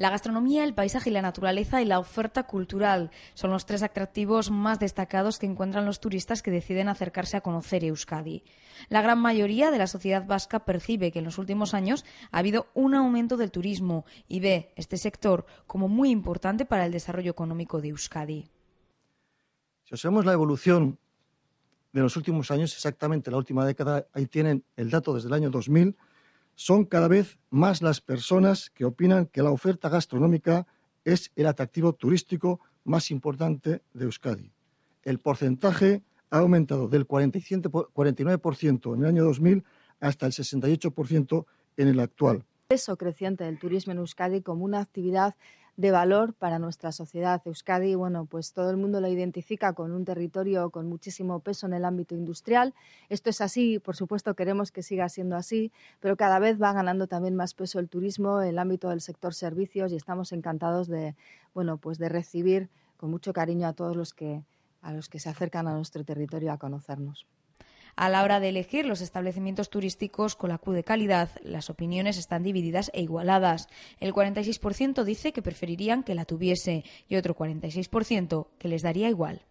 La gastronomía, el paisaje y la naturaleza y la oferta cultural son los tres atractivos más destacados que encuentran los turistas que deciden acercarse a conocer Euskadi. La gran mayoría de la sociedad vasca percibe que en los últimos años ha habido un aumento del turismo y ve este sector como muy importante para el desarrollo económico de Euskadi. Si observamos la evolución de los últimos años, exactamente la última década, ahí tienen el dato desde el año 2000, son cada vez más las personas que opinan que la oferta gastronómica es el atractivo turístico más importante de Euskadi. El porcentaje ha aumentado del 49% en el año 2000 hasta el 68% en el actual. peso creciente del turismo en Euskadi como una actividad de valor para nuestra sociedad. Euskadi, bueno, pues todo el mundo lo identifica con un territorio con muchísimo peso en el ámbito industrial. Esto es así, por supuesto queremos que siga siendo así, pero cada vez va ganando también más peso el turismo, el ámbito del sector servicios y estamos encantados de, bueno, pues de recibir con mucho cariño a todos los que a los que se acercan a nuestro territorio a conocernos. A la hora de elegir los establecimientos turísticos con la Q de calidad, las opiniones están divididas e igualadas. El 46% dice que preferirían que la tuviese y otro 46% que les daría igual.